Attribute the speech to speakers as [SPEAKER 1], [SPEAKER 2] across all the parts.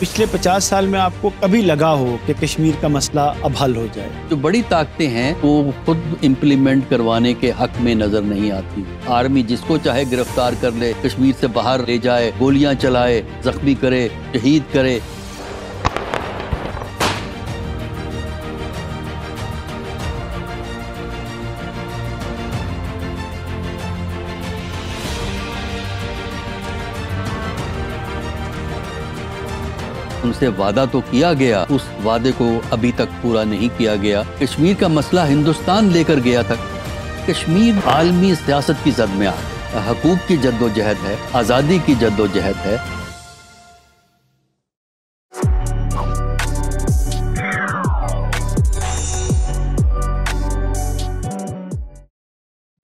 [SPEAKER 1] पिछले 50 साल में आपको कभी लगा हो कि कश्मीर का मसला अब हल हो जाए
[SPEAKER 2] जो बड़ी ताकतें हैं वो खुद इम्प्लीमेंट करवाने के हक में नजर नहीं आती आर्मी जिसको चाहे गिरफ्तार कर ले कश्मीर से बाहर ले जाए गोलियां चलाए जख्मी करे शहीद करे हमसे वादा तो किया गया उस वादे को अभी तक पूरा नहीं किया गया कश्मीर का मसला हिंदुस्तान लेकर गया था कश्मीर आलमी सियासत की जद में आकूक की जद्दोजहद है आज़ादी की जद्दोजहद है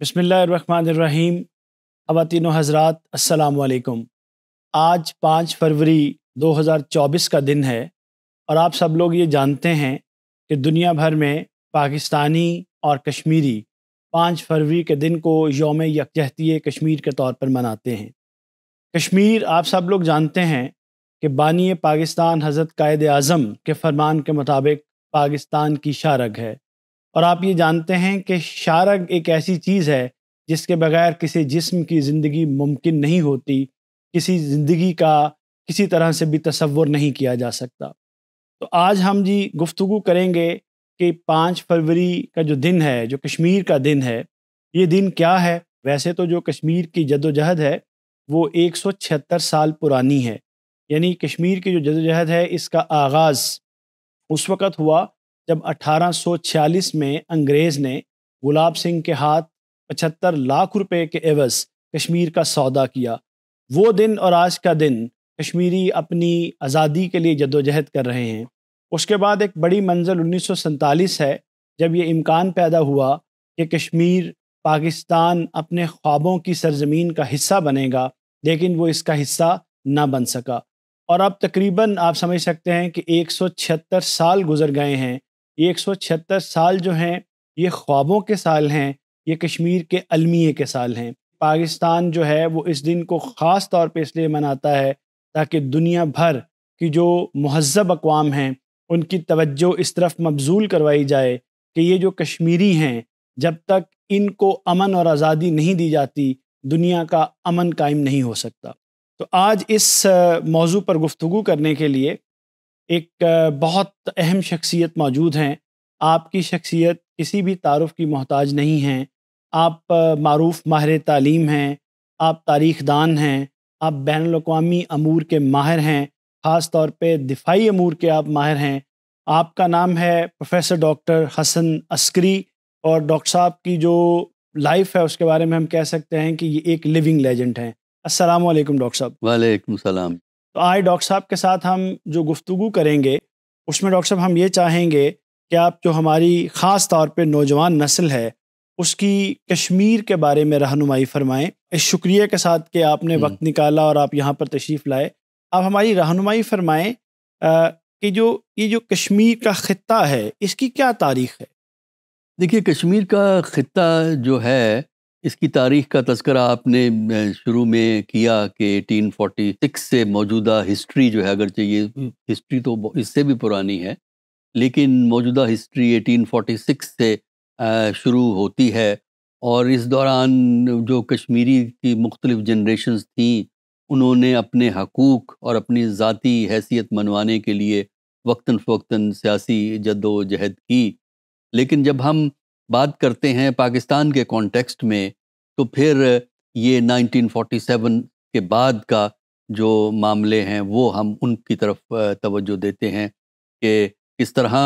[SPEAKER 1] बसमीम ख़वान हज़रा असलकुम आज पाँच फरवरी 2024 का दिन है और आप सब लोग ये जानते हैं कि दुनिया भर में पाकिस्तानी और कश्मीरी पाँच फरवरी के दिन को योम यकजहती कश्मीर के तौर पर मनाते हैं कश्मीर आप सब लोग जानते हैं कि बानिय पाकिस्तान हज़रत कायद अज़म के फरमान के मुताबिक पाकिस्तान की शारग है और आप ये जानते हैं कि शारग एक ऐसी चीज़ है जिसके बगैर किसी जिस्म की ज़िंदगी मुमकिन नहीं होती किसी ज़िंदगी का किसी तरह से भी तस्वुर नहीं किया जा सकता तो आज हम जी गुफ्तु करेंगे कि पाँच फरवरी का जो दिन है जो कश्मीर का दिन है ये दिन क्या है वैसे तो जो कश्मीर की जदोजहद है वो एक सौ छिहत्तर साल पुरानी है यानी कश्मीर की जो जदोजहद है इसका आगाज़ उस वक़्त हुआ जब 1846 में अंग्रेज़ ने गुलाब सिंह के हाथ पचहत्तर लाख रुपए के एवज़ कश्मीर का सौदा किया वो दिन और आज का दिन कश्मीरी अपनी आज़ादी के लिए जदोजहद कर रहे हैं उसके बाद एक बड़ी मंजिल उन्नीस है जब ये इम्कान पैदा हुआ कि कश्मीर पाकिस्तान अपने ख्वाबों की सरजमीन का हिस्सा बनेगा लेकिन वो इसका हिस्सा ना बन सका और अब तकरीबन आप समझ सकते हैं कि 176 साल गुजर गए हैं सौ 176 साल जो हैं ये ख्वाबों के साल हैं ये कश्मीर के अलमिए के साल हैं पाकिस्तान जो है वो इस दिन को ख़ास तौर पे इसलिए मनाता है ताकि दुनिया भर की जो महजब अकवाम हैं उनकी तवज्जो इस तरफ मबजूल करवाई जाए कि ये जो कश्मीरी हैं जब तक इनको अमन और आज़ादी नहीं दी जाती दुनिया का अमन कायम नहीं हो सकता तो आज इस मौजू पर गुफ्तु करने के लिए एक बहुत अहम शख्सियत मौजूद हैं आपकी शख्सियत किसी भी तारफ़ की मोहताज नहीं है आप मरूफ माहर तालीम हैं आप तारीख दान हैं आप बैन अवी अमूर के माहिर हैं ख़ास तौर पे दिफाई अमूर के आप माहिर हैं आपका नाम है प्रोफेसर डॉक्टर हसन अस्करी और डॉक्टर साहब की जो लाइफ है उसके बारे में हम कह सकते हैं कि ये एक लिविंग लेजेंड हैं अस्सलाम वालेकुम डॉक्टर साहब
[SPEAKER 2] वालेकुम सलाम
[SPEAKER 1] तो आज डॉक्टर साहब के साथ हम जो गुफ्तु करेंगे उसमें डॉक्टर साहब हम ये चाहेंगे कि आप जो हमारी ख़ास तौर पर नौजवान नस्ल है उसकी कश्मीर के बारे में रहनुमाई फरमाएँ इस शुक्रिया के साथ कि आपने हम्म। वक्त निकाला और आप यहाँ पर तशरीफ़ लाए आप हमारी रहनुमाई फरमाएँ
[SPEAKER 2] कि जो ये जो कश्मीर का ख़त्ता है इसकी क्या तारीख़ है देखिए कश्मीर का ख़त्ता जो है इसकी तारीख का तस्करा आपने शुरू में किया कि 1846 से मौजूदा हिस्ट्री जो है अगर चाहिए हम्म। हिस्ट्री तो इससे भी पुरानी है लेकिन मौजूदा हिस्ट्री 1846 से शुरू होती है और इस दौरान जो कश्मीरी की मुख्तलिफ जनरेशन्स थी उन्होंने अपने हकूक़ और अपनी ज़ाती हैसियत मनवाने के लिए वक्ता फ़वक्ता सियासी जद्दोजहद की लेकिन जब हम बात करते हैं पाकिस्तान के कॉन्टेक्स्ट में तो फिर ये 1947 के बाद का जो मामले हैं वो हम उनकी तरफ तवज्जो देते हैं कि किस तरह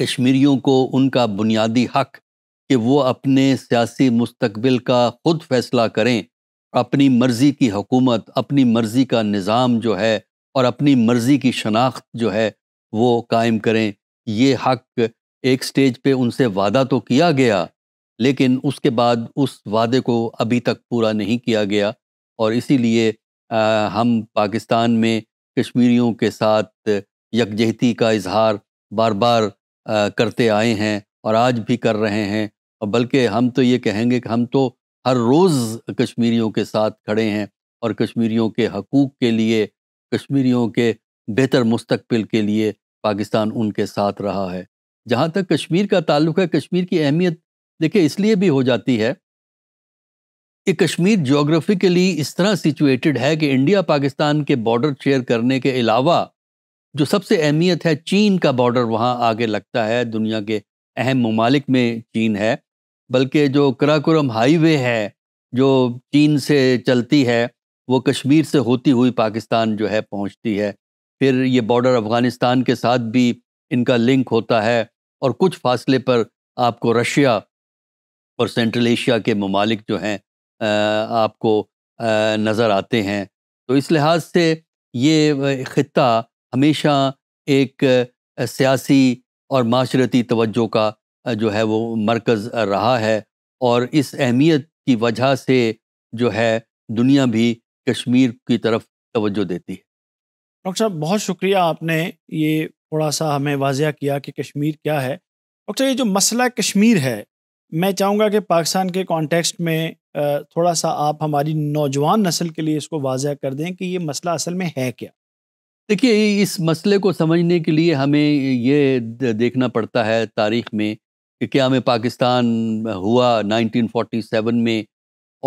[SPEAKER 2] कश्मीरियों को उनका बुनियादी हक कि वो अपने सियासी मुस्तबिल का ख़ुद फैसला करें अपनी मर्ज़ी की हुकूमत अपनी मर्ज़ी का निज़ाम जो है और अपनी मर्ज़ी की शनाख्त जो है वो कायम करें ये हक एक स्टेज पे उनसे वादा तो किया गया लेकिन उसके बाद उस वादे को अभी तक पूरा नहीं किया गया और इसीलिए हम पाकिस्तान में कश्मीरियों के साथ यकजहती का इजहार बार बार करते आए हैं और आज भी कर रहे हैं और बल्कि हम तो ये कहेंगे कि हम तो हर रोज़ कश्मीरियों के साथ खड़े हैं और कश्मीरियों के हकूक़ के लिए कश्मीरियों के बेहतर मुस्तबिल के लिए पाकिस्तान उनके साथ रहा है जहाँ तक कश्मीर का ताल्लुक है कश्मीर की अहमियत देखिए इसलिए भी हो जाती है कि कश्मीर जोग्राफिकली इस तरह सिचुएटेड है कि इंडिया पाकिस्तान के बॉर्डर शेयर करने के अलावा जो सबसे अहमियत है चीन का बॉर्डर वहाँ आगे लगता है दुनिया के अहम ममालिक में चीन है बल्कि जो कराकुरम हाईवे है जो चीन से चलती है वो कश्मीर से होती हुई पाकिस्तान जो है पहुँचती है फिर ये बॉर्डर अफ़गानिस्तान के साथ भी इनका लिंक होता है और कुछ फासले पर आपको रशिया और सेंट्रल एशिया के ममालिक जो हैं आपको नज़र आते हैं तो इस लिहाज से ये ख़त्ता हमेशा एक सियासी और माशरती तवज्जो का जो है वो मरकज़ रहा है और इस अहमियत की वजह से जो है दुनिया भी कश्मीर की तरफ तवज्जो देती है
[SPEAKER 1] डॉक्टर साहब बहुत शुक्रिया आपने ये थोड़ा सा हमें वाजिया किया कि कश्मीर क्या है डॉक्टर ये जो मसला कश्मीर है मैं चाहूँगा कि पाकिस्तान के कॉन्टेक्स्ट में थोड़ा सा आप हमारी नौजवान नस्ल के लिए इसको वाजिया कर दें कि ये मसला असल में है क्या
[SPEAKER 2] देखिए इस मसले को समझने के लिए हमें ये देखना पड़ता है तारीख में कि क्या में पाकिस्तान हुआ 1947 में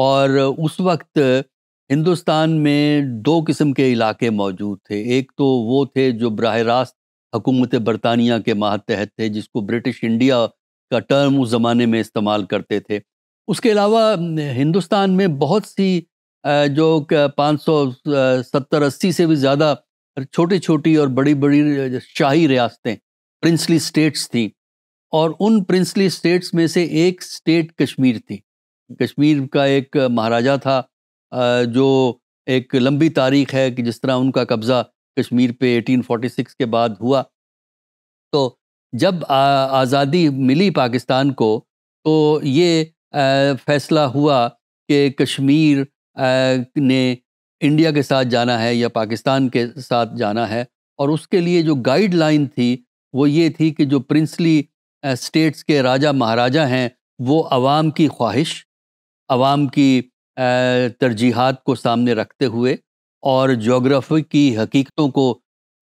[SPEAKER 2] और उस वक्त हिंदुस्तान में दो किस्म के इलाके मौजूद थे एक तो वो थे जो बरह रास्त हकूमत बरतानिया के मातहत थे जिसको ब्रिटिश इंडिया का टर्म उस ज़माने में इस्तेमाल करते थे उसके अलावा हिंदुस्तान में बहुत सी जो पाँच सौ सत्तर अस्सी से भी ज़्यादा छोटी छोटी और बड़ी बड़ी शाही रियासतें प्रिंसली स्टेट्स थी और उन प्रिंसली स्टेट्स में से एक स्टेट कश्मीर थी कश्मीर का एक महाराजा था जो एक लंबी तारीख है कि जिस तरह उनका कब्ज़ा कश्मीर पे 1846 के बाद हुआ तो जब आज़ादी मिली पाकिस्तान को तो ये फैसला हुआ कि कश्मीर ने इंडिया के साथ जाना है या पाकिस्तान के साथ जाना है और उसके लिए जो गाइडलाइन थी वो ये थी कि जो प्रिंसली स्टेट्स के राजा महाराजा हैं वो आवाम की ख्वाहिश आवाम की तरजीहत को सामने रखते हुए और जोग्राफी की हकीकतों को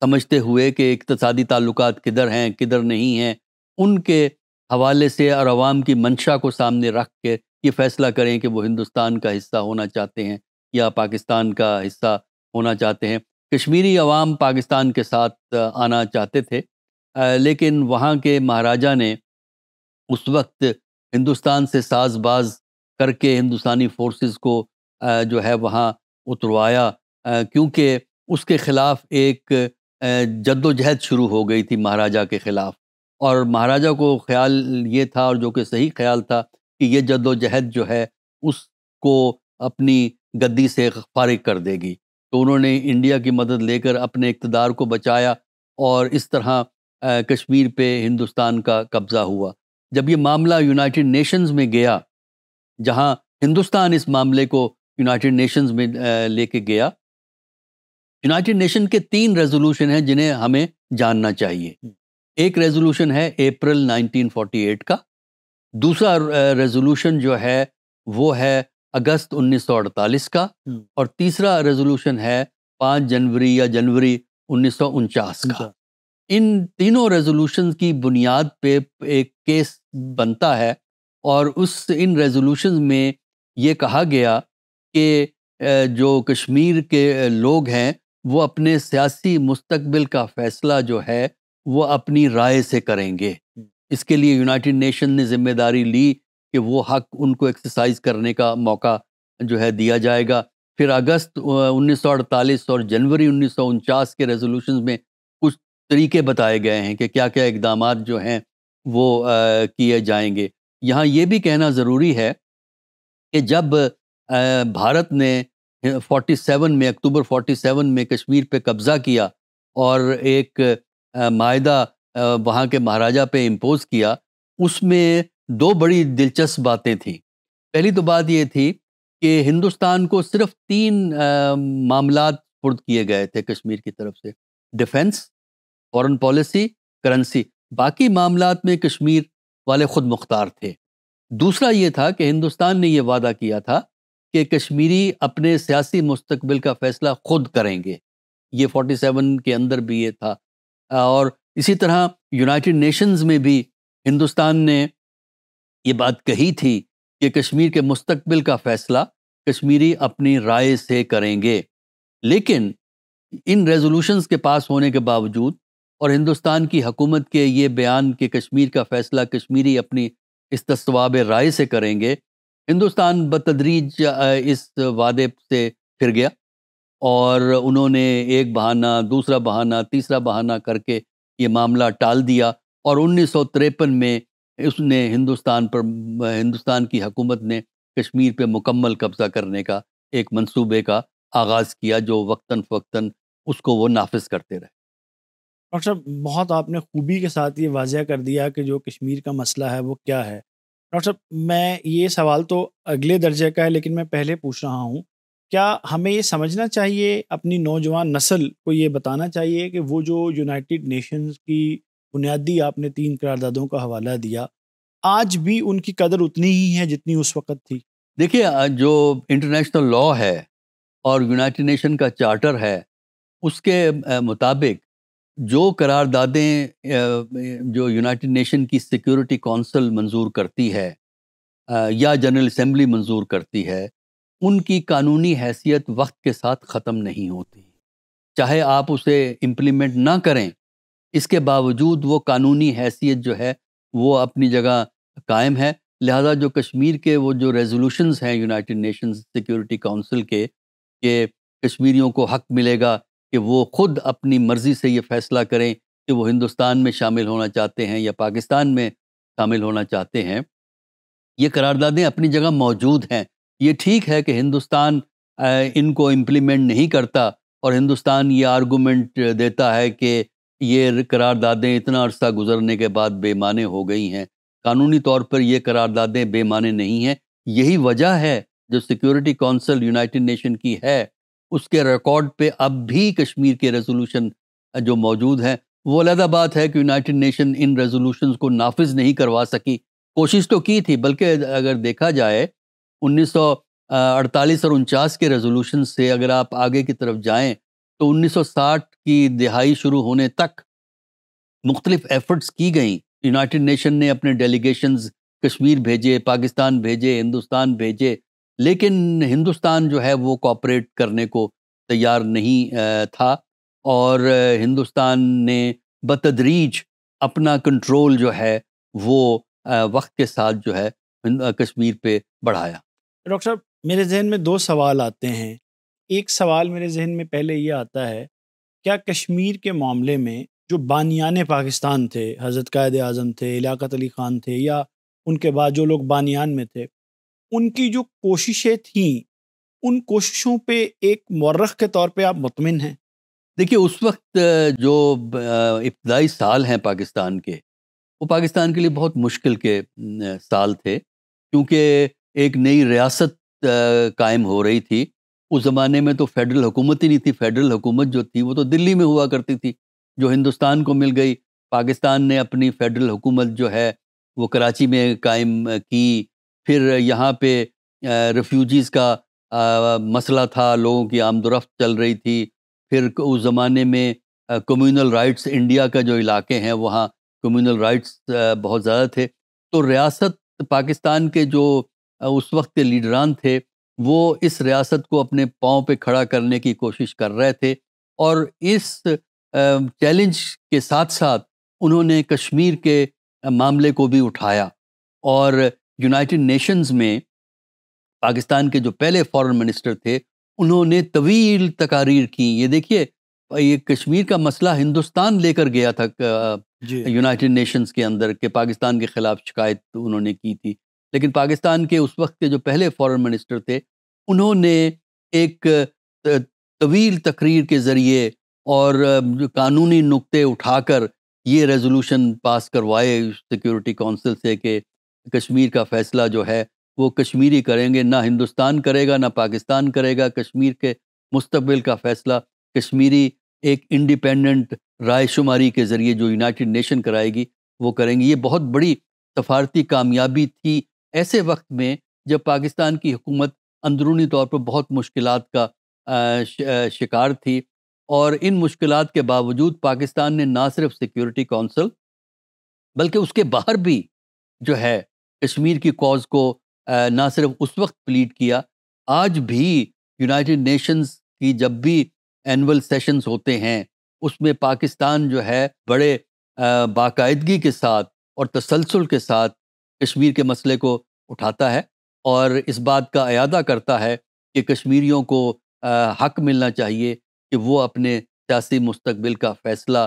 [SPEAKER 2] समझते हुए कि इकतदी ताल्लुक किधर हैं किधर नहीं हैं उनके हवाले से और आवाम की मंशा को सामने रख के ये फैसला करें कि वो हिंदुस्तान का हिस्सा होना चाहते हैं या पाकिस्तान का हिस्सा होना चाहते हैं कश्मीरी अवाम पाकिस्तान के साथ आना चाहते थे लेकिन वहाँ के महाराजा ने उस वक्त हिंदुस्तान से साजबाज करके हिंदुस्तानी फोर्सेस को जो है वहाँ उतरवाया क्योंकि उसके ख़िलाफ़ एक जद्दोजहद शुरू हो गई थी महाराजा के ख़िलाफ़ और महाराजा को ख्याल ये था और जो कि सही ख्याल था कि ये जद्दोजहद जो है उसको अपनी गद्दी से फारिग कर देगी तो उन्होंने इंडिया की मदद लेकर अपने इकतदार को बचाया और इस तरह कश्मीर पे हिंदुस्तान का कब्ज़ा हुआ जब ये मामला यूनाइटेड नेशंस में गया जहां हिंदुस्तान इस मामले को यूनाइटेड नेशंस में लेके गया यूनाइटेड नेशन के तीन रेजोल्यूशन हैं जिन्हें हमें जानना चाहिए एक रेजोल्यूशन है अप्रैल 1948 का दूसरा रेजोल्यूशन जो है वो है अगस्त 1948 का हम्म। और तीसरा रेजोल्यूशन है पाँच जनवरी या जनवरी उन्नीस का इन तीनों रेजोल्यूशन की बुनियाद पे एक केस बनता है और उस इन रेजोल्यूशन में ये कहा गया कि जो कश्मीर के लोग हैं वो अपने सियासी मुस्तबिल का फैसला जो है वो अपनी राय से करेंगे हम्म। इसके लिए यूनाइटेड नेशन ने जिम्मेदारी ली कि वो हक उनको एक्सरसाइज करने का मौका जो है दिया जाएगा फिर अगस्त 1948 और जनवरी उन्नीस के रेजोल्यूशन में कुछ तरीके बताए गए हैं कि क्या क्या इकदाम जो हैं वो किए जाएंगे यहाँ ये भी कहना ज़रूरी है कि जब भारत ने 47 में अक्टूबर 47 में कश्मीर पे कब्ज़ा किया और एक माहदा वहाँ के महाराजा पे इम्पोज़ किया उसमें दो बड़ी दिलचस्प बातें थी पहली तो बात ये थी कि हिंदुस्तान को सिर्फ तीन मामला फुर्द किए गए थे कश्मीर की तरफ से डिफेंस फॉरेन पॉलिसी करेंसी बाकी मामला में कश्मीर वाले खुद मुख्तार थे दूसरा ये था कि हिंदुस्तान ने यह वादा किया था कि कश्मीरी अपने सियासी मुस्तबिल का फैसला खुद करेंगे ये 47 के अंदर भी ये था और इसी तरह यूनाइटेड नेशंस में भी हिंदुस्तान ने ये बात कही थी कि कश्मीर के मुस्तबिल का फैसला कश्मीरी अपनी राय से करेंगे लेकिन इन रेजोल्यूशंस के पास होने के बावजूद और हिंदुस्तान की हकूमत के ये बयान कि कश्मीर का फैसला कश्मीरी अपनी इस तस्वाब राय से करेंगे हिंदुस्तान बतदरीज इस वादे से फिर गया और उन्होंने एक बहाना दूसरा बहाना तीसरा बहाना करके ये मामला टाल दिया और उन्नीस में उसने हिंदुस्तान पर हिंदुस्तान की हकूमत ने कश्मीर पे मुकम्मल कब्ज़ा करने का एक मंसूबे का आगाज़ किया जो वक्ता फ़वक्ता उसको वो नाफिज करते रहे
[SPEAKER 1] डॉक्टर साहब बहुत आपने खूबी के साथ ये वाजह कर दिया कि जो कश्मीर का मसला है वो क्या है डॉक्टर साहब मैं ये सवाल तो अगले दर्जे का है लेकिन मैं पहले पूछ रहा हूँ क्या हमें ये समझना चाहिए अपनी नौजवान नस्ल को ये बताना चाहिए कि वो जो यूनाइटेड नेशंस की बुनियादी आपने तीन करारदादों का हवाला दिया आज भी उनकी कदर उतनी ही है जितनी उस वक्त थी
[SPEAKER 2] देखिए जो इंटरनेशनल लॉ है और यूनाइटेड नेशन का चार्टर है उसके मुताबिक जो करारदादें जो यूनाइटेड नेशन की सिक्योरिटी कौंसिल मंजूर करती है या जनरल असम्बली मंजूर करती है उनकी कानूनी हैसियत वक्त के साथ ख़त्म नहीं होती चाहे आप उसे इम्प्लीमेंट ना करें इसके बावजूद वो कानूनी हैसियत जो है वो अपनी जगह कायम है लिहाजा जो कश्मीर के वो जो रेजोलूशन हैं यूनाइटेड नेशंस सिक्योरिटी काउंसिल के कि कश्मीरियों को हक मिलेगा कि वो खुद अपनी मर्ज़ी से ये फैसला करें कि वो हिंदुस्तान में शामिल होना चाहते हैं या पाकिस्तान में शामिल होना चाहते हैं ये करारदादें अपनी जगह मौजूद हैं ये ठीक है कि हिंदुस्तान इनको इम्प्लीमेंट नहीं करता और हिंदुस्तान ये आर्गूमेंट देता है कि ये करारदादें इतना अरसा गुजरने के बाद बेमाने हो गई हैं कानूनी तौर पर ये करारदादें बेमाने नहीं हैं यही वजह है जो सिक्योरिटी काउंसिल यूनाइटेड नेशन की है उसके रिकॉर्ड पे अब भी कश्मीर के रेजोल्यूशन जो मौजूद हैं वो अलहदा बात है कि यूनाइटेड नेशन इन रेजोल्यूशन को नाफिज नहीं करवा सकी कोशिश तो की थी बल्कि अगर देखा जाए 1948 और उनचास के रेजोल्यूशन से अगर आप आगे की तरफ जाएं तो 1960 की दिहाई शुरू होने तक मुख्तलिफ एफर्ट्स की गई यूनाइटेड नेशन ने अपने डेलीगेशन कश्मीर भेजे पाकिस्तान भेजे हिंदुस्तान भेजे लेकिन हिंदुस्तान जो है वो कॉपरेट करने को तैयार नहीं था और हिंदुस्तान ने बतदरीज अपना कंट्रोल जो है वो वक्त के साथ जो है कश्मीर पे बढ़ाया
[SPEAKER 1] डॉक्टर साहब मेरे जहन में दो सवाल आते हैं एक सवाल मेरे जहन में पहले ये आता है क्या कश्मीर के मामले में जो बानियान पाकिस्तान थे हज़रत कायद आज़म थे लियात अली ख़ान थे या उनके बाद जो लोग बानियान में थे उनकी जो कोशिशें थीं
[SPEAKER 2] उन कोशिशों पे एक मर्रख के तौर पे आप मुतमिन हैं देखिए उस वक्त जो इब्तदाई साल हैं पाकिस्तान के वो पाकिस्तान के लिए बहुत मुश्किल के साल थे क्योंकि एक नई रियासत कायम हो रही थी उस ज़माने में तो फेडरल हुकूमत ही नहीं थी फेडरल हुकूमत जो थी वो तो दिल्ली में हुआ करती थी जो हिंदुस्तान को मिल गई पाकिस्तान ने अपनी फेडरल हुकूमत जो है वो कराची में कायम की फिर यहाँ पे रेफ्यूजीज़ का मसला था लोगों की आमदोरफ़्त चल रही थी फिर उस ज़माने में कम्यूनल राइट्स इंडिया का जो इलाके हैं वहाँ कम्यूनल राइट्स बहुत ज़्यादा थे तो रियासत पाकिस्तान के जो उस वक्त के लीडरान थे वो इस रियासत को अपने पाँव पे खड़ा करने की कोशिश कर रहे थे और इस चैलेंज के साथ साथ उन्होंने कश्मीर के मामले को भी उठाया और यूनाइटेड नेशंस में पाकिस्तान के जो पहले फॉरेन मिनिस्टर थे उन्होंने तवील तकारीर की ये देखिए ये कश्मीर का मसला हिंदुस्तान लेकर गया था यूनाइटेड नेशंस के अंदर के पाकिस्तान के खिलाफ शिकायत उन्होंने की थी लेकिन पाकिस्तान के उस वक्त के जो पहले फॉरेन मिनिस्टर थे उन्होंने एक तवील तकरीर के ज़रिए और कानूनी नुक्ते उठाकर ये रेजोल्यूशन पास करवाए सिक्योरिटी काउंसिल से कि कश्मीर का फैसला जो है वो कश्मीरी करेंगे ना हिंदुस्तान करेगा ना पाकिस्तान करेगा कश्मीर के मुस्तबिल का फैसला कश्मीरी एक इंडिपेंडेंट राय शुमारी के ज़रिए जो यूनाइटेड नेशन कराएगी वो करेंगी ये बहुत बड़ी सफारती कामयाबी थी ऐसे वक्त में जब पाकिस्तान की हुकूमत अंदरूनी तौर पर बहुत मुश्किल का शिकार थी और इन मुश्किल के बावजूद पाकिस्तान ने ना सिर्फ सिक्योरिटी काउंसिल बल्कि उसके बाहर भी जो है कश्मीर की कॉज को ना सिर्फ उस वक्त प्लीट किया आज भी यूनाइटेड नेशंस की जब भी एनुअल सेशंस होते हैं उसमें पाकिस्तान जो है बड़े बाकायदगी के साथ और तसलसल के साथ कश्मीर के मसले को उठाता है और इस बात का अदा करता है कि कश्मीरियों को हक मिलना चाहिए कि वो अपने सियासी मुस्तबिल का फैसला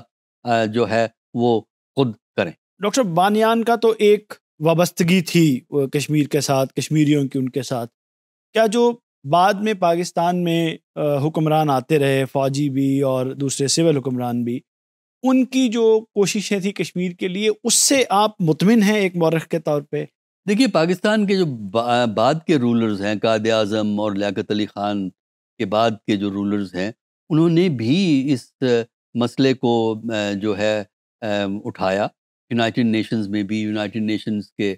[SPEAKER 2] जो है वो खुद करें डॉक्टर बानियान का तो एक
[SPEAKER 1] वाबस्तगी थी कश्मीर के साथ कश्मीरियों की उनके साथ क्या जो बाद में पाकिस्तान में हुक्मरान आते रहे फौजी भी और दूसरे सिविल हुक्मरान भी उनकी जो कोशिशें थी कश्मीर के लिए उससे आप मुतमिन हैं एक मौरख के तौर पे
[SPEAKER 2] देखिए पाकिस्तान के जो बा, बाद के रूलर्स हैं काद आज़म और लियाकत अली ख़ान के बाद के जो रूलर्स हैं उन्होंने भी इस मसले को जो है उठाया यूनाइटेड नेशंस में भी यूनाइटेड नेशंस के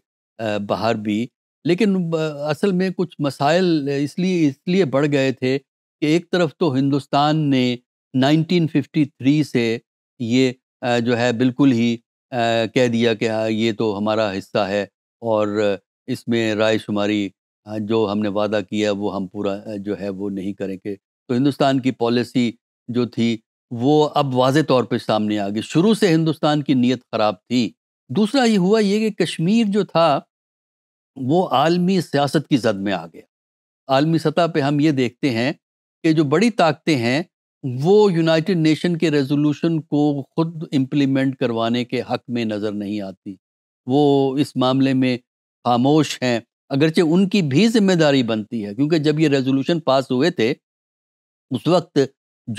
[SPEAKER 2] बाहर भी लेकिन असल में कुछ मसाइल इसलिए इसलिए बढ़ गए थे कि एक तरफ तो हिंदुस्तान ने 1953 से ये जो है बिल्कुल ही कह दिया कि हाँ ये तो हमारा हिस्सा है और इसमें राय शुमारी जो हमने वादा किया वो हम पूरा जो है वो नहीं करेंगे तो हिंदुस्तान की पॉलिसी जो थी वो अब वाज तौर पर सामने आ गई शुरू से हिंदुस्तान की नीयत ख़राब थी दूसरा ये हुआ ये कि कश्मीर जो था वो आलमी सियासत की जद में आ गया आलमी सतह पे हम ये देखते हैं कि जो बड़ी ताकतें हैं वो यूनाइटेड नेशन के रेजोल्यूशन को खुद इम्प्लीमेंट करवाने के हक में नज़र नहीं आती वो इस मामले में खामोश हैं अगरचे उनकी भी जिम्मेदारी बनती है क्योंकि जब ये रेजोल्यूशन पास हुए थे उस वक्त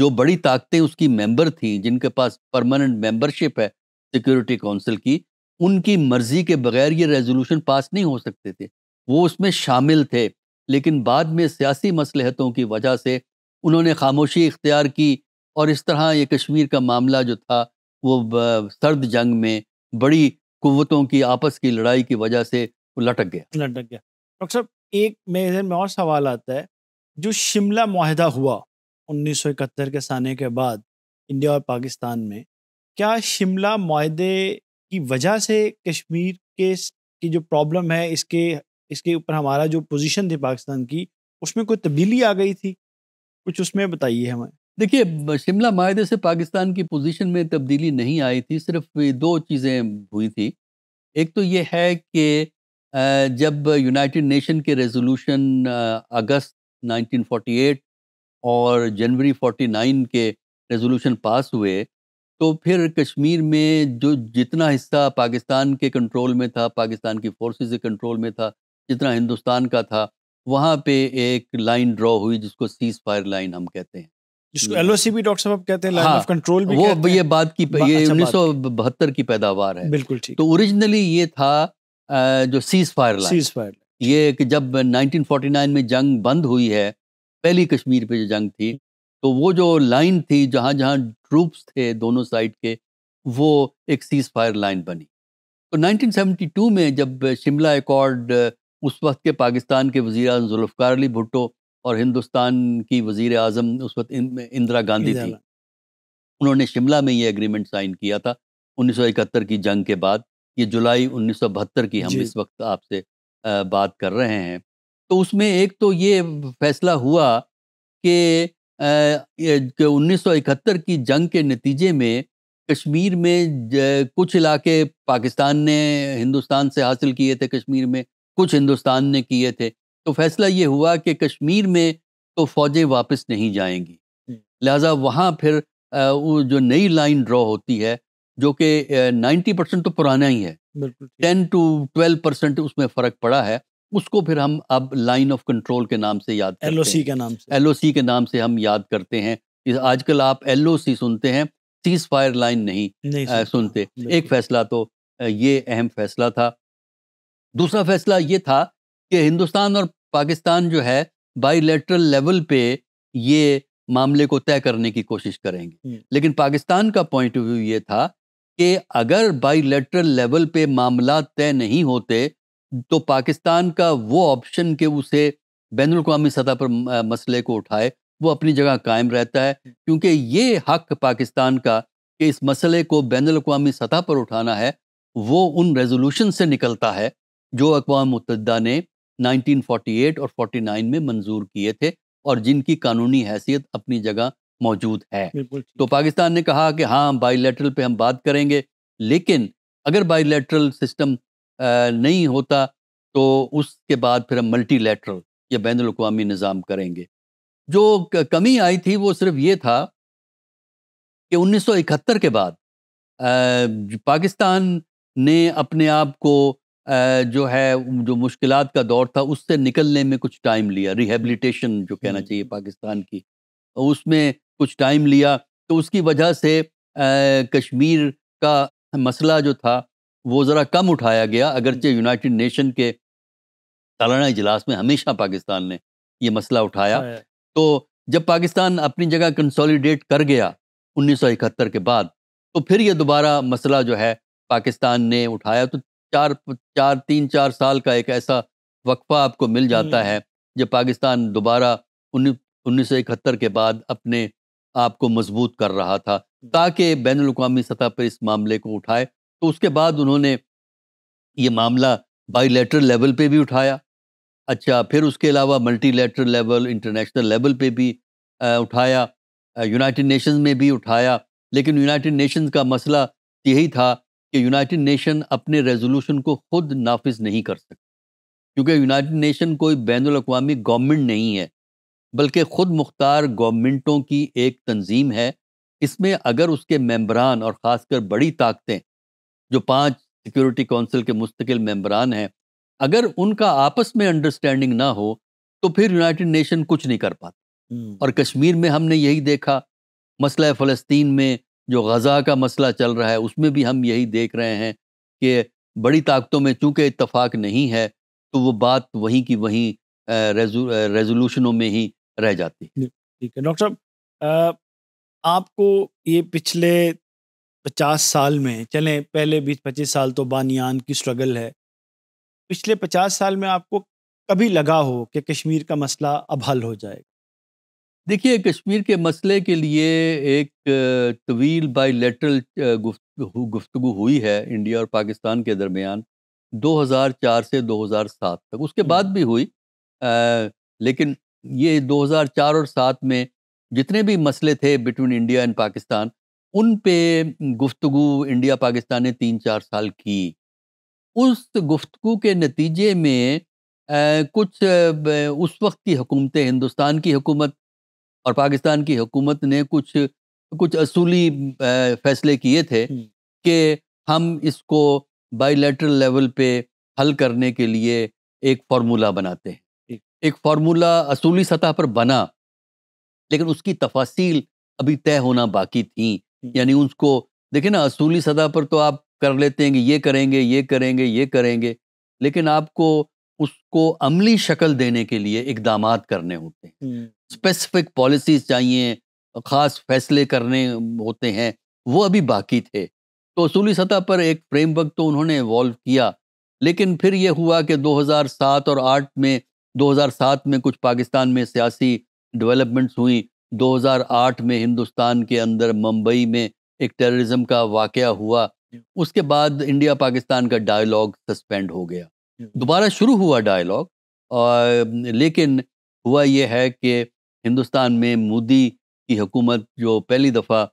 [SPEAKER 2] जो बड़ी ताकतें उसकी मेंबर थी जिनके पास परमानेंट मेंबरशिप है सिक्योरिटी काउंसिल की उनकी मर्जी के बगैर ये रेजोल्यूशन पास नहीं हो सकते थे वो उसमें शामिल थे लेकिन बाद में सियासी मसलहतों की वजह से उन्होंने खामोशी इख्तियार की और इस तरह ये कश्मीर का मामला जो था वो सर्द जंग में बड़ी कुतों की आपस की लड़ाई की वजह से लटक गया लटक गया
[SPEAKER 1] डॉक्टर साहब एक मेरे में और सवाल आता है जो शिमला माहिदा हुआ इकहत्तर के साने के बाद इंडिया और पाकिस्तान में क्या शिमला माहे की वजह से कश्मीर के की जो प्रॉब्लम है इसके इसके ऊपर हमारा जो पोजीशन थी पाकिस्तान की उसमें कोई तब्दीली आ
[SPEAKER 2] गई थी कुछ उसमें बताइए हमें देखिए शिमला माहे से पाकिस्तान की पोजीशन में तब्दीली नहीं आई थी सिर्फ दो चीज़ें हुई थी एक तो ये है कि जब यूनाइटेड नेशन के रेजोल्यूशन अगस्त 1948 और जनवरी 49 के रेजोल्यूशन पास हुए तो फिर कश्मीर में जो जितना हिस्सा पाकिस्तान के कंट्रोल में था पाकिस्तान की फोर्सेस के कंट्रोल में था जितना हिंदुस्तान का था वहाँ पे एक लाइन ड्रॉ हुई जिसको सीज फायर लाइन हम कहते हैं जिसको
[SPEAKER 1] एलओसी हम्म। भी डॉक्टर साहब कहते हैं लाइन ऑफ कंट्रोल भी वो कहते ये बात की ये अच्छा उन्नीस अच्छा
[SPEAKER 2] उन्नीस की पैदावार है बिल्कुल ठीक तो ओरिजिनली ये था जो cease fire line cease fire ये कि जब 1949 में जंग बंद हुई है पहली कश्मीर पे जो जंग थी तो वो जो लाइन थी जहाँ जहाँ ट्रूप्स थे दोनों साइड के वो एक सीज फायर लाइन बनी तो 1972 में जब शिमला एकॉर्ड उस वक्त के पाकिस्तान के वजी अजम जुल्फ़ार अली भुट्टो और हिंदुस्तान की वजीर अजम उस वक्त इंदिरा गांधी थी उन्होंने शिमला में ये एग्रीमेंट साइन किया था 1971 की जंग के बाद ये जुलाई 1972 की हम इस वक्त आपसे बात कर रहे हैं तो उसमें एक तो ये फैसला हुआ कि उन्नीस सौ इकहत्तर की जंग के नतीजे में कश्मीर में कुछ इलाके पाकिस्तान ने हिंदुस्तान से हासिल किए थे कश्मीर में कुछ हिंदुस्तान ने किए थे तो फैसला ये हुआ कि कश्मीर में तो फौजें वापस नहीं जाएंगी लिहाजा वहाँ फिर वो जो नई लाइन ड्रॉ होती है जो कि नाइन्टी परसेंट तो पुराना ही है टेन टू ट्वेल्व परसेंट उसमें फ़र्क पड़ा है उसको फिर हम अब लाइन ऑफ कंट्रोल के नाम से याद एल ओ सी के नाम से एल ओ सी के नाम से हम याद करते हैं आजकल आप एल ओ सी सुनते हैं सीज फायर लाइन नहीं, नहीं सुनते एक फैसला तो ये अहम फैसला था दूसरा फैसला ये था कि हिंदुस्तान और पाकिस्तान जो है बाईलेटरल लेवल पे ये मामले को तय करने की कोशिश करेंगे लेकिन पाकिस्तान का पॉइंट ऑफ व्यू ये था कि अगर बाईलेटरल लेवल पे मामला तय नहीं होते तो पाकिस्तान का वो ऑप्शन कि उसे बैन अवी सतह पर मसले को उठाए वो अपनी जगह कायम रहता है क्योंकि ये हक पाकिस्तान का कि इस मसले को बैन अवी सतह पर उठाना है वो उन रेजोल्यूशन से निकलता है जो अकवा मतदा ने 1948 और 49 में मंजूर किए थे और जिनकी कानूनी हैसियत अपनी जगह मौजूद है तो पाकिस्तान ने कहा कि हाँ बायोलेटरल पे हम बात करेंगे लेकिन अगर बायोलेटरल सिस्टम नहीं होता तो उसके बाद फिर हम मल्टीलेटरल या बैन अवी निज़ाम करेंगे जो कमी आई थी वो सिर्फ ये था कि 1971 के बाद आ, पाकिस्तान ने अपने आप को जो है जो मुश्किल का दौर था उससे निकलने में कुछ टाइम लिया रिहेबिलिटेशन जो कहना चाहिए हम्म। पाकिस्तान की उसमें कुछ टाइम लिया तो उसकी वजह से कश्मीर का मसला जो था वो ज़रा कम उठाया गया हम्म। अगरचे यूनाइटेड नेशन के सालाना इजलास में हमेशा पाकिस्तान ने ये मसला उठाया तो जब पाकिस्तान अपनी जगह कंसोलिडेट कर गया उन्नीस के बाद तो फिर ये दोबारा मसला जो है पाकिस्तान ने उठाया तो चार चार तीन चार साल का एक ऐसा वक्फा आपको मिल जाता हम्म। है जब पाकिस्तान दोबारा उन्नीस सौ इकहत्तर के बाद अपने आप को मजबूत कर रहा था ताकि बैन अवी सतह पर इस मामले को उठाए तो उसके बाद उन्होंने ये मामला बाई लेटर लेवल पे भी उठाया अच्छा फिर उसके अलावा multilateral level international level पे भी आ, उठाया यूनाइटेड नेशंस में भी उठाया लेकिन यूनाइटेड नेशंस का मसला यही था कि यूनाइटेड नेशन अपने रेजोल्यूशन को खुद नाफिज नहीं कर सकते क्योंकि यूनाइटेड नेशन कोई बैन अवी गवर्नमेंट नहीं है बल्कि खुद मुख्तार गवर्नमेंटों की एक तंजीम है इसमें अगर उसके मेम्बरान और ख़ासकर बड़ी ताकतें जो पांच सिक्योरिटी काउंसिल के मुस्तकिल मेम्बरान हैं अगर उनका आपस में अंडरस्टैंडिंग ना हो तो फिर यूनाइटेड नेशन कुछ नहीं कर पाता और कश्मीर में हमने यही देखा मसला फ़लस्तीन में जो गज़ा का मसला चल रहा है उसमें भी हम यही देख रहे हैं कि बड़ी ताकतों में चूँकि इतफाक़ नहीं है तो वो बात वहीं की वहीं रेजोल्यूशनों में ही रह जाती
[SPEAKER 1] है ठीक है डॉक्टर साहब आपको ये पिछले पचास साल में चलें पहले बीस पच्चीस साल तो बानियान की स्ट्रगल है पिछले पचास साल में आपको कभी लगा हो कि कश्मीर का मसला अब हल हो जाएगा
[SPEAKER 2] देखिए कश्मीर के मसले के लिए एक तवील बाई लेटरल गुफ्तु हुई है इंडिया और पाकिस्तान के दरमियान 2004 से 2007 तक उसके बाद भी हुई आ, लेकिन ये 2004 और 7 में जितने भी मसले थे बिटवीन इंडिया एंड पाकिस्तान उन पे गुफ्तु इंडिया पाकिस्तान ने तीन चार साल की उस गुफ्तगु के नतीजे में आ, कुछ आ, उस वक्त की हुकूमतें हिंदुस्तान की हुकूमत और पाकिस्तान की हुकूमत ने कुछ कुछ असूली फैसले किए थे कि हम इसको बाइलेटरल लेवल पे हल करने के लिए एक फार्मूला बनाते हैं एक फार्मूला असूली सतह पर बना लेकिन उसकी तफासिल अभी तय होना बाकी थी यानी उसको देखिए ना असूली सतह पर तो आप कर लेते हैं कि ये करेंगे ये करेंगे ये करेंगे लेकिन आपको उसको अमली शक्ल देने के लिए इकदाम करने होते हैं स्पेसिफिक पॉलिसीज चाहिए ख़ास फैसले करने होते हैं वो अभी बाकी थे तो असूली सतह पर एक फ्रेमवर्क तो उन्होंने इवॉल्व किया लेकिन फिर ये हुआ कि 2007 और 8 में 2007 में कुछ पाकिस्तान में सियासी डेवलपमेंट्स हुई 2008 में हिंदुस्तान के अंदर मुंबई में एक टेररिज्म का वाक़ हुआ उसके बाद इंडिया पाकिस्तान का डायलॉग सस्पेंड हो गया दोबारा शुरू हुआ डायलॉग और लेकिन हुआ ये है कि हिंदुस्तान में मोदी की हुकूमत जो पहली दफ़ा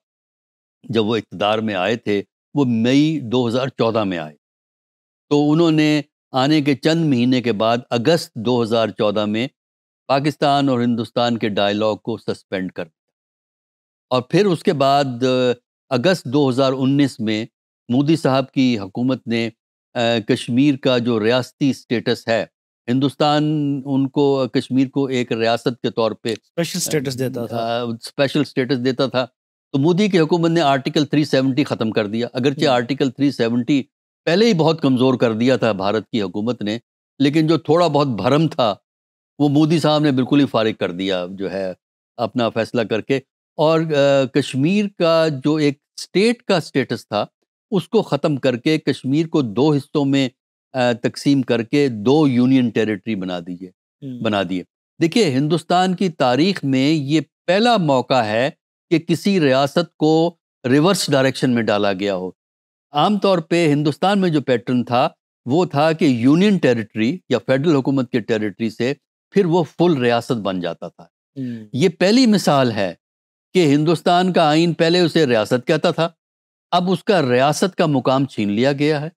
[SPEAKER 2] जब वो इकतदार में आए थे वो मई 2014 में आए तो उन्होंने आने के चंद महीने के बाद अगस्त 2014 में पाकिस्तान और हिंदुस्तान के डायलॉग को सस्पेंड कर दिया और फिर उसके बाद अगस्त 2019 में मोदी साहब की हुकूमत ने कश्मीर का जो रियासती स्टेटस है हिंदुस्तान उनको कश्मीर को एक रियासत के तौर पे स्पेशल स्टेटस देता था स्पेशल स्टेटस देता था तो मोदी की हुकूमत ने आर्टिकल 370 ख़त्म कर दिया अगरचे आर्टिकल हम्म। 370 पहले ही बहुत कमज़ोर कर दिया था भारत की हुकूमत ने लेकिन जो थोड़ा बहुत भरम था वो मोदी साहब ने बिल्कुल ही फारिग कर दिया जो है अपना फैसला करके और कश्मीर का जो एक स्टेट का स्टेटस था उसको ख़त्म करके कश्मीर को दो हिस्सों में तकसीम करके दो यूनियन टेरिटरी बना दीजिए बना दिए देखिए हिंदुस्तान की तारीख में ये पहला मौका है कि किसी रियासत को रिवर्स डायरेक्शन में डाला गया हो आमतौर पे हिंदुस्तान में जो पैटर्न था वो था कि यूनियन टेरिटरी या फेडरल हुकूमत के टेरिटरी से फिर वो फुल रियासत बन जाता था ये पहली मिसाल है कि हिंदुस्तान का आइन पहले उसे रियासत कहता था अब उसका रियासत का मुकाम छीन लिया गया है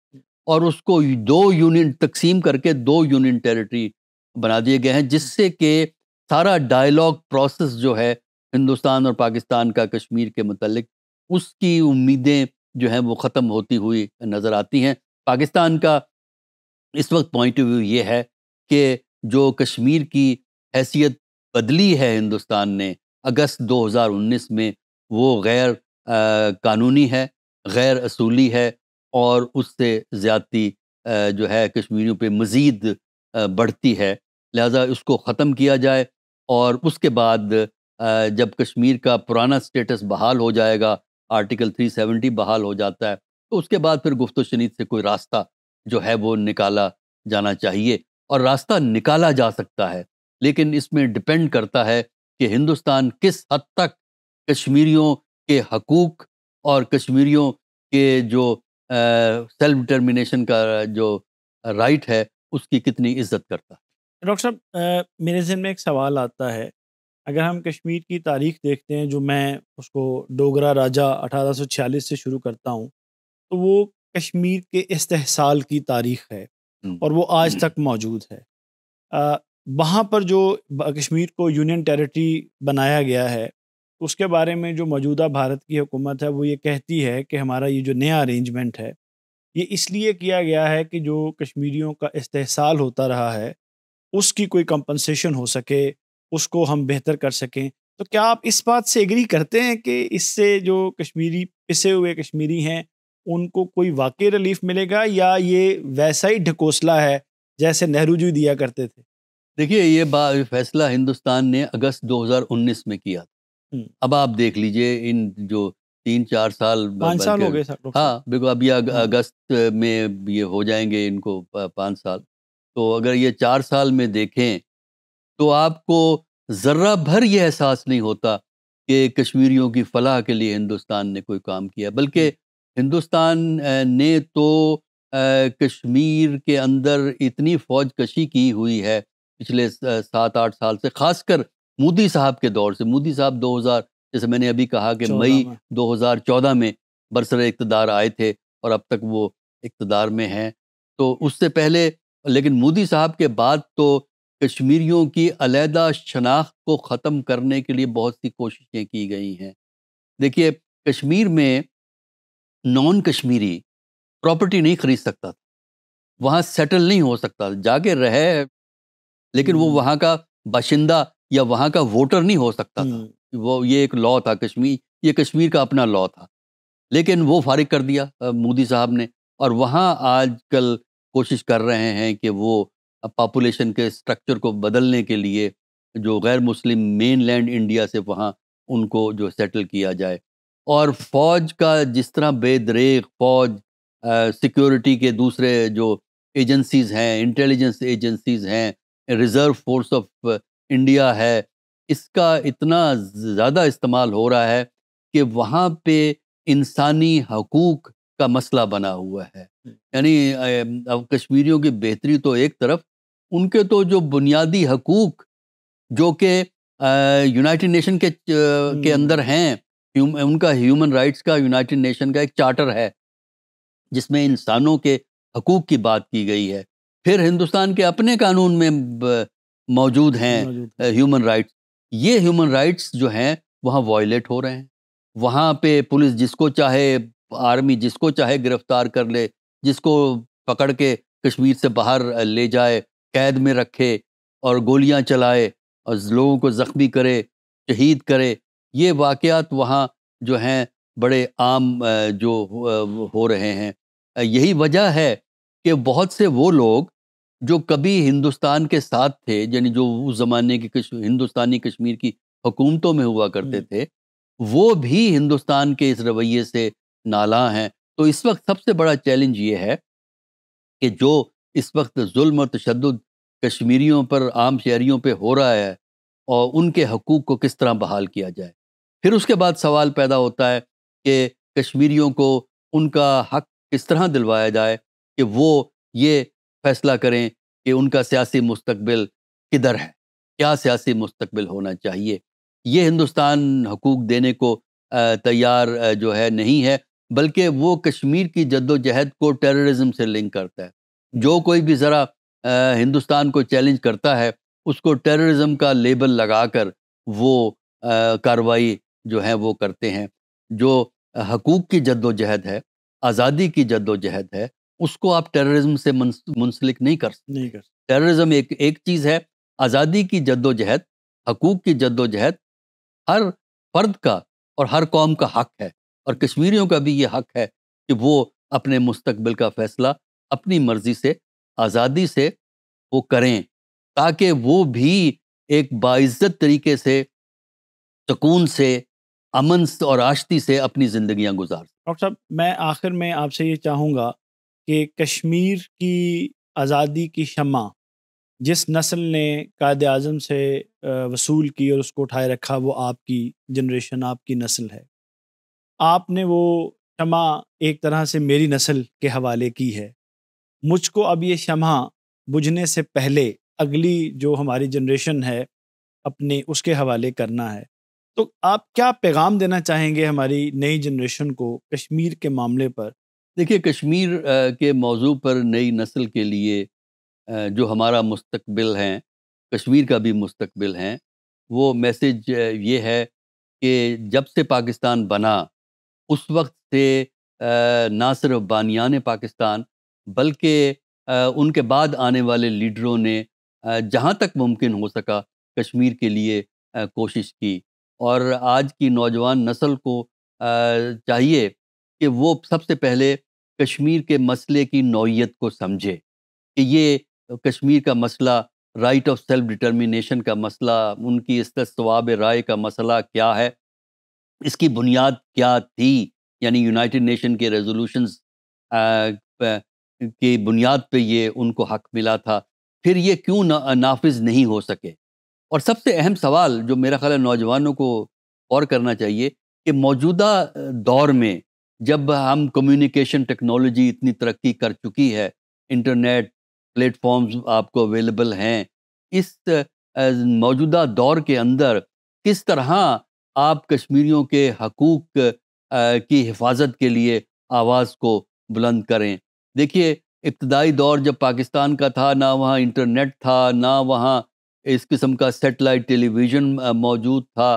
[SPEAKER 2] और उसको दो यूनियन तकसीम करके दो यूनियन टेरिटरी बना दिए गए हैं हम्म। जिससे कि सारा डायलॉग प्रोसेस जो है हिंदुस्तान और पाकिस्तान का कश्मीर के मतलब उसकी उम्मीदें जो हैं वो ख़त्म होती हुई नज़र आती हैं पाकिस्तान का इस वक्त पॉइंट ऑफ व्यू ये है कि जो कश्मीर की हैसियत बदली है हिंदुस्तान ने अगस्त 2019 में वो गैर आ, कानूनी है गैर असूली है और उससे ज़्यादती जो है कश्मीरियों पर मज़ीद बढ़ती है लिहाजा उसको ख़त्म किया जाए और उसके बाद जब कश्मीर का पुराना स्टेटस बहाल हो जाएगा आर्टिकल 370 बहाल हो जाता है तो उसके बाद फिर गुफ्त शनीद से कोई रास्ता जो है वो निकाला जाना चाहिए और रास्ता निकाला जा सकता है लेकिन इसमें डिपेंड करता है कि हिंदुस्तान किस हद तक कश्मीरियों के हकूक और कश्मीरियों के जो सेल्फ डिटर्मिनेशन का जो राइट है उसकी कितनी इज्जत करता
[SPEAKER 1] है डॉक्टर साहब मेरे जहन में एक सवाल आता है अगर हम कश्मीर की तारीख देखते हैं जो मैं उसको डोगरा राजा 1846 से शुरू करता हूँ तो वो कश्मीर के इस्तेसाल की तारीख है और वो आज तक मौजूद है वहाँ पर जो कश्मीर को यूनियन टेरिटरी बनाया गया है उसके बारे में जो मौजूदा भारत की हुकूमत है वो ये कहती है कि हमारा ये जो नया अरेंजमेंट है ये इसलिए किया गया है कि जो कश्मीरियों का इस्तेसाल होता रहा है उसकी कोई कंपनसेशन हो सके उसको हम बेहतर कर सकें तो क्या आप इस बात से एग्री करते हैं कि इससे जो कश्मीरी पिसे हुए कश्मीरी हैं उनको कोई वाकई रिलीफ मिलेगा या ये वैसा ही ढकोसला है जैसे नेहरू जी दिया करते थे
[SPEAKER 2] देखिए ये बात फैसला हिंदुस्तान ने अगस्त 2019 में किया था हम्म। अब आप देख लीजिए इन जो तीन चार साल पाँच साल हो गए हाँ बिल्कुल अभी हाँ। अगस्त में ये हो जाएंगे इनको पाँच साल तो अगर ये चार साल में देखें तो आपको ज़र्रा भर ये एहसास नहीं होता कि कश्मीरियों की फलाह के लिए हिंदुस्तान ने कोई काम किया बल्कि हम्म। हिंदुस्तान ने तो कश्मीर के अंदर इतनी फौज कशी की हुई है पिछले सात आठ साल से खासकर मोदी साहब के दौर से मोदी साहब 2000 जैसे मैंने अभी कहा कि मई 2014 में बरसर इकतदार आए थे और अब तक वो इकतदार में हैं तो उससे पहले लेकिन मोदी साहब के बाद तो कश्मीरियों की अलहदा शनाख्त को ख़त्म करने के लिए बहुत सी कोशिशें की गई हैं देखिए कश्मीर में नॉन कश्मीरी प्रॉपर्टी नहीं खरीद सकता था वहाँ सेटल नहीं हो सकता जाके रहे लेकिन वो हम्म। वहाँ का बाशिंदा या वहाँ का वोटर नहीं हो सकता था वो ये एक लॉ था कश्मीर ये कश्मीर का अपना लॉ था लेकिन वो फारिग कर दिया मोदी साहब ने और वहाँ आजकल कोशिश कर रहे हैं कि वो पॉपुलेशन के स्ट्रक्चर को बदलने के लिए जो गैर मुस्लिम मेन लैंड इंडिया से वहाँ उनको जो सेटल किया जाए और फौज का जिस तरह बेदरेग फौज सिक्योरिटी के दूसरे जो एजेंसीज हैं इंटेलिजेंस एजेंसीज हैं रिजर्व फोर्स ऑफ इंडिया है इसका इतना ज़्यादा इस्तेमाल हो रहा है कि वहाँ पे इंसानी हकूक का मसला बना हुआ है यानी अब कश्मीरियों की बेहतरी तो एक तरफ उनके तो जो बुनियादी हकूक जो कि यूनाइटेड नेशन के के हम्म। अंदर हैं उनका ह्यूमन राइट्स का यूनाइटेड नेशन का एक चार्टर है जिसमें इंसानों के हकूक की बात की गई है फिर हिंदुस्तान के अपने कानून में मौजूद हैं ह्यूमन राइट्स ये ह्यूमन राइट्स जो हैं वहाँ वॉयलेट हो रहे हैं वहाँ पे पुलिस जिसको चाहे आर्मी जिसको चाहे गिरफ्तार कर ले जिसको पकड़ के कश्मीर से बाहर ले जाए कैद में रखे और गोलियां चलाए और लोगों को ज़ख्मी करे शहीद करे ये वाक़ात वहाँ जो हैं बड़े आम जो हो रहे हैं यही वजह है कि बहुत से वो लोग जो कभी हिंदुस्तान के साथ थे यानी जो उस ज़माने की कश, हिंदुस्तानी कश्मीर की हुकूमतों में हुआ करते थे वो भी हिंदुस्तान के इस रवैये से नाला हैं तो इस वक्त सबसे बड़ा चैलेंज ये है कि जो इस वक्त जुल्म और तशद कश्मीरियों पर आम शहरीों पे हो रहा है और उनके हकूक़ को किस तरह बहाल किया जाए फिर उसके बाद सवाल पैदा होता है कि कश्मीरियों को उनका हक किस तरह दिलवाया जाए कि वो ये फैसला करें कि उनका सियासी मुस्तबिल किधर है क्या सियासी मुस्तबिल होना चाहिए ये हिंदुस्तान हकूक देने को तैयार जो है नहीं है बल्कि वो कश्मीर की जद्दोजहद को टेररिज्म से लिंक करता है जो कोई भी ज़रा हिंदुस्तान को चैलेंज करता है उसको टेररिज्म का लेबल लगाकर वो कार्रवाई जो है वो करते हैं जो हकूक की जद्दोजहद है आज़ादी की जद्दोजहद है उसको आप टेररिज्म से मुंसलिक नहीं कर सकते टेररिज्म एक एक चीज़ है आज़ादी की जद्दोजहद हकूक़ की जद्दोजहद हर फर्द का और हर कौम का हक है और कश्मीरियों का भी ये हक है कि वो अपने मुस्तबिल का फ़ैसला अपनी मर्ज़ी से आज़ादी से वो करें ताकि वो भी एक बाइज्जत तरीके से सुकून से अमन और आश्ती से अपनी ज़िंदियाँ गुजार
[SPEAKER 1] डॉक्टर साहब मैं आखिर में आपसे ये चाहूँगा कि कश्मीर की आज़ादी की शमा जिस नस्ल ने कायद अजम से वसूल की और उसको उठाए रखा वो आपकी जनरेशन आपकी नस्ल है आपने वो शमा एक तरह से मेरी नस्ल के हवाले की है मुझको अब ये शमा बुझने से पहले अगली जो हमारी जनरेशन है अपने उसके हवाले करना है तो आप क्या पैगाम देना चाहेंगे हमारी नई जनरेशन को कश्मीर के
[SPEAKER 2] मामले पर देखिए कश्मीर के मौजू पर नई नस्ल के लिए जो हमारा मुस्तकबिल हैं कश्मीर का भी मुस्तकबिल हैं वो मैसेज ये है कि जब से पाकिस्तान बना उस वक्त से ना सिर्फ बानियान पाकिस्तान बल्कि उनके बाद आने वाले लीडरों ने जहाँ तक मुमकिन हो सका कश्मीर के लिए कोशिश की और आज की नौजवान नस्ल को चाहिए कि वो सबसे पहले कश्मीर के मसले की नौीयत को समझे कि ये कश्मीर का मसला राइट ऑफ सेल्फ डिटर्मिनेशन का मसला उनकी इस तवाब राय का मसला क्या है इसकी बुनियाद क्या थी यानी यूनाइटेड नेशन के रेजोल्यूशन की बुनियाद पे ये उनको हक मिला था फिर ये क्यों ना, नाफिज नहीं हो सके और सबसे अहम सवाल जो मेरा ख्याल है नौजवानों को और करना चाहिए कि मौजूदा दौर में जब हम कम्युनिकेशन टेक्नोलॉजी इतनी तरक्की कर चुकी है इंटरनेट प्लेटफॉर्म्स आपको अवेलेबल हैं इस मौजूदा दौर के अंदर किस तरह आप कश्मीरियों के हकूक की हिफाजत के लिए आवाज़ को बुलंद करें देखिए इब्तदाई दौर जब पाकिस्तान का था ना वहाँ इंटरनेट था ना वहाँ इस किस्म का सेटेलाइट टेलीविज़न मौजूद था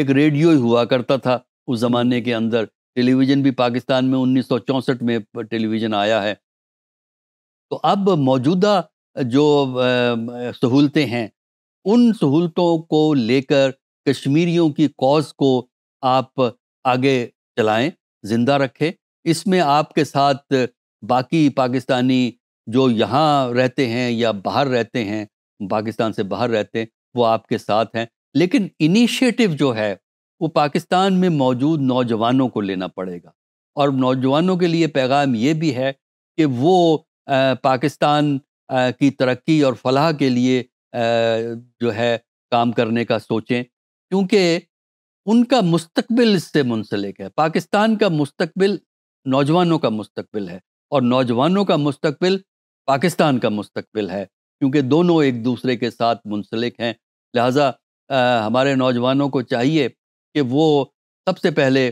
[SPEAKER 2] एक रेडियो ही हुआ करता था उस ज़माने के अंदर टेलीविज़न भी पाकिस्तान में उन्नीस में टेलीविज़न आया है तो अब मौजूदा जो सहूलतें हैं उन सहूलतों को लेकर कश्मीरियों की कॉज को आप आगे चलाएं ज़िंदा रखें इसमें आपके साथ बाकी पाकिस्तानी जो यहाँ रहते हैं या बाहर रहते हैं पाकिस्तान से बाहर रहते हैं वो आपके साथ हैं लेकिन इनिशिएटिव जो है वो पाकिस्तान में मौजूद नौजवानों को लेना पड़ेगा और नौजवानों के लिए पैगाम ये भी है कि वो आ, पाकिस्तान आ, की तरक्की और फलाह के लिए आ, जो है काम करने का सोचें क्योंकि उनका मुस्तबिल इससे मुंसलिक है पाकिस्तान का मुस्तबिल नौजवानों का मुस्तबिल है और नौजवानों का मुस्तबिल पाकिस्तान का मुस्तबिल है क्योंकि दोनों एक दूसरे के साथ मुंसलिक हैं लिहाजा हमारे नौजवानों को चाहिए कि वो सबसे पहले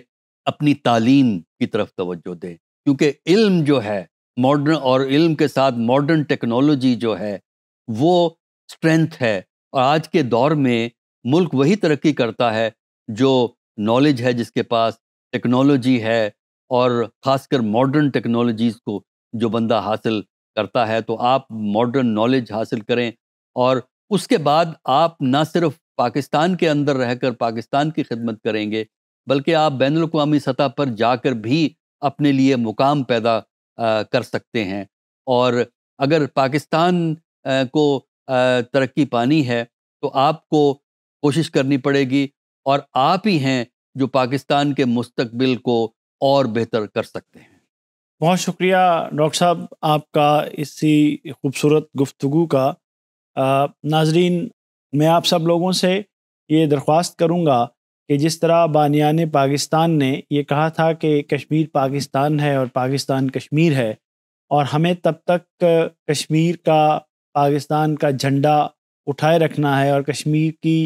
[SPEAKER 2] अपनी तालीम की तरफ तोज्जो दें क्योंकि इल्म जो है मॉडर्न और इल्म के साथ मॉडर्न टेक्नोलॉजी जो है वो स्ट्रेंथ है और आज के दौर में मुल्क वही तरक्की करता है जो नॉलेज है जिसके पास टेक्नोलॉजी है और ख़ासकर मॉडर्न टेक्नोलॉजीज़ को जो बंदा हासिल करता है तो आप मॉडर्न नॉलेज हासिल करें और उसके बाद आप ना सिर्फ पाकिस्तान के अंदर रहकर पाकिस्तान की खिदमत करेंगे बल्कि आप बैन अवी सतह पर जाकर भी अपने लिए मुकाम पैदा आ, कर सकते हैं और अगर पाकिस्तान आ, को तरक्की पानी है तो आपको कोशिश करनी पड़ेगी और आप ही हैं जो पाकिस्तान के मुस्तबिल को और बेहतर कर सकते हैं
[SPEAKER 1] बहुत शुक्रिया डॉक्टर साहब आपका इसी खूबसूरत गुफ्तु का नाजरीन मैं आप सब लोगों से ये दरख्वास्त करूँगा कि जिस तरह बानियान पाकिस्तान ने यह कहा था कि कश्मीर पाकिस्तान है और पाकिस्तान कश्मीर है और हमें तब तक कश्मीर का पाकिस्तान का झंडा उठाए रखना है और कश्मीर की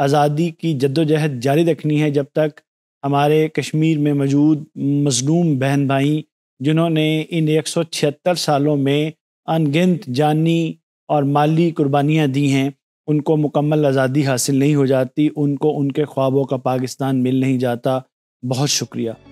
[SPEAKER 1] आज़ादी की जद्दोजहद जारी रखनी है जब तक हमारे कश्मीर में मौजूद मजलूम बहन भाई जिन्होंने इन एक सौ छिहत्तर सालों में अनगिनत जानी और माली कुर्बानियाँ दी हैं उनको मुकम्मल आज़ादी हासिल नहीं हो जाती उनको उनके ख्वाबों का पाकिस्तान मिल नहीं जाता बहुत शुक्रिया